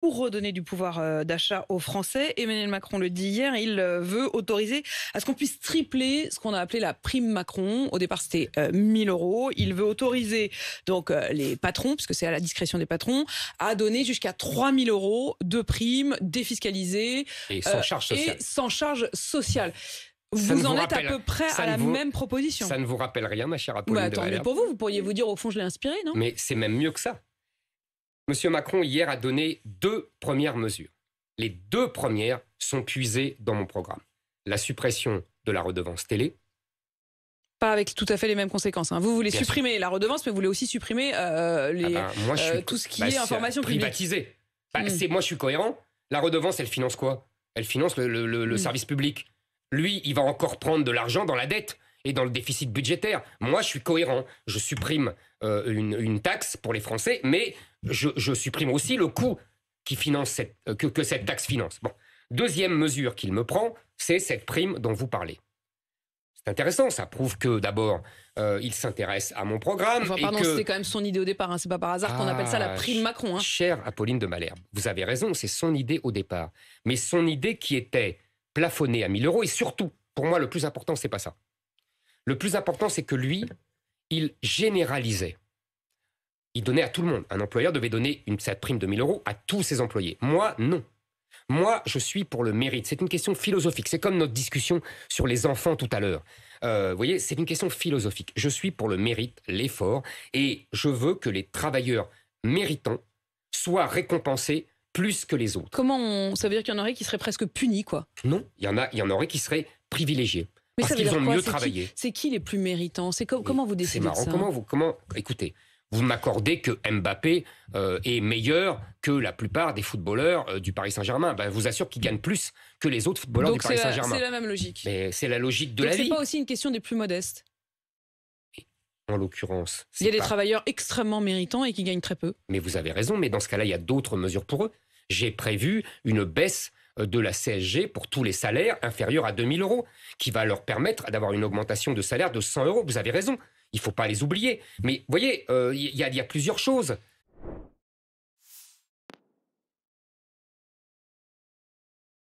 pour redonner du pouvoir euh, d'achat aux Français. Emmanuel Macron le dit hier, il euh, veut autoriser à ce qu'on puisse tripler ce qu'on a appelé la prime Macron. Au départ, c'était 1000 euh, euros. Il veut autoriser donc les patrons, puisque c'est à la discrétion des patrons, à donner jusqu'à 3000 euros de primes défiscalisées et sans charge sociale. vous en êtes à peu près à la même proposition. Ça ne vous rappelle rien, ma chère bah, Apolline. pour vous, vous pourriez vous dire au fond, je l'ai inspiré, non Mais c'est même mieux que ça. Monsieur Macron, hier, a donné deux premières mesures. Les deux premières sont puisées dans mon programme. La suppression de la redevance télé. Pas avec tout à fait les mêmes conséquences. Hein. Vous voulez supprimer la redevance, mais vous voulez aussi supprimer euh, ah ben, euh, tout ce qui bah, est, information privatisée. Bah, hmm. Moi, je suis cohérent. La redevance, elle finance quoi Elle finance le, hmm. service public. Lui, il va encore prendre de l'argent dans la dette et dans le déficit budgétaire. Moi, je suis cohérent. Je supprime euh, une, une, taxe pour les Français, mais je, supprime aussi le coût qui finance cette, euh, que, cette taxe finance. Bon. Deuxième mesure qu'il me prend, c'est cette prime dont vous parlez. C'est intéressant, ça prouve que d'abord, euh, il s'intéresse à mon programme. pardon, c'était quand même son idée au départ, hein, c'est pas par hasard qu'on appelle ça la ah, prime Macron. Hein. Chère Apolline de Malherbe, vous avez raison, c'est son idée au départ. Mais son idée qui était plafonnée à 1000 euros, et surtout, pour moi, le plus important, c'est pas ça. Le plus important, c'est que lui, il généralisait il donnait à tout le monde. Un employeur devait donner une, cette prime de 1000 euros à tous ses employés. Moi, non. Moi, je suis pour le mérite. C'est une question philosophique. C'est comme notre discussion sur les enfants tout à l'heure. Euh, vous voyez, c'est une question philosophique. Je suis pour le mérite, l'effort, et je veux que les travailleurs méritants soient récompensés plus que les autres. Comment Ça veut dire qu'il y en aurait qui seraient presque punis, quoi Non, il y en, a, il y en aurait qui seraient privilégiés. Mais parce qu'ils ont mieux travaillé. C'est qui les plus méritants C'est comment vous décidez marrant. comment vous, comment Écoutez, vous m'accordez que Mbappé euh, est meilleur que la plupart des footballeurs euh, du Paris Saint-Germain. Ben, vous assure qu'il gagne plus que les autres footballeurs du Paris euh, Saint-Germain. C'est la même logique. Mais c'est la logique de la vie. C'est pas aussi une question des plus modestes. En l'occurrence, il y a des travailleurs extrêmement méritants et qui gagnent très peu. Mais vous avez raison. Mais dans ce cas-là, il y a d'autres mesures pour eux. J'ai prévu une baisse de la CSG pour tous les salaires inférieurs à 2000 euros, qui va leur permettre d'avoir une augmentation de salaire de 100 euros. Vous avez raison il faut pas les oublier. Mais vous voyez, euh, il y, a plusieurs choses.